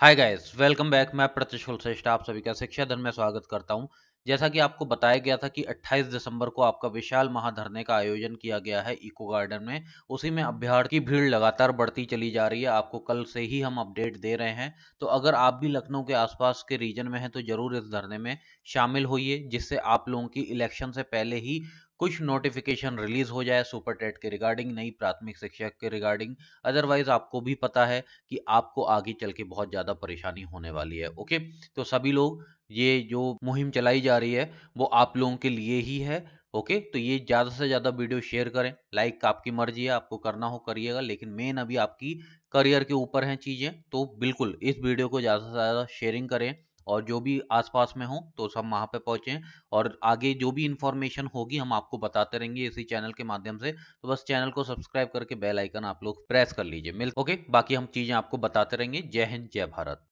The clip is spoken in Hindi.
हाय गाइस वेलकम बैक मैं प्रतिशुल श्रेष्ठ आप सभी का शिक्षा धन में स्वागत करता हूं जैसा कि आपको बताया गया था कि 28 दिसंबर को आपका विशाल महाधरने का आयोजन किया गया है इको गार्डन में उसी में अभ्यार्थ की भीड़ लगातार बढ़ती चली जा रही है आपको कल से ही हम अपडेट दे रहे हैं तो अगर आप भी लखनऊ के आसपास के रीजन में हैं तो जरूर इस धरने में शामिल होइए जिससे आप लोगों की इलेक्शन से पहले ही कुछ नोटिफिकेशन रिलीज हो जाए सुपर टेट के रिगार्डिंग नई प्राथमिक शिक्षक के रिगार्डिंग अदरवाइज आपको भी पता है कि आपको आगे चल के बहुत ज़्यादा परेशानी होने वाली है ओके तो सभी लोग ये जो मुहिम चलाई जा रही है वो आप लोगों के लिए ही है ओके तो ये ज़्यादा से ज़्यादा वीडियो शेयर करें लाइक आपकी मर्जी है आपको करना हो करिएगा लेकिन मेन अभी आपकी करियर के ऊपर है चीज़ें तो बिल्कुल इस वीडियो को ज़्यादा से ज़्यादा शेयरिंग करें और जो भी आसपास में हो तो सब वहाँ पे पहुंचे और आगे जो भी इन्फॉर्मेशन होगी हम आपको बताते रहेंगे इसी चैनल के माध्यम से तो बस चैनल को सब्सक्राइब करके बेल आइकन आप लोग प्रेस कर लीजिए मिल ओके बाकी हम चीज़ें आपको बताते रहेंगे जय हिंद जय भारत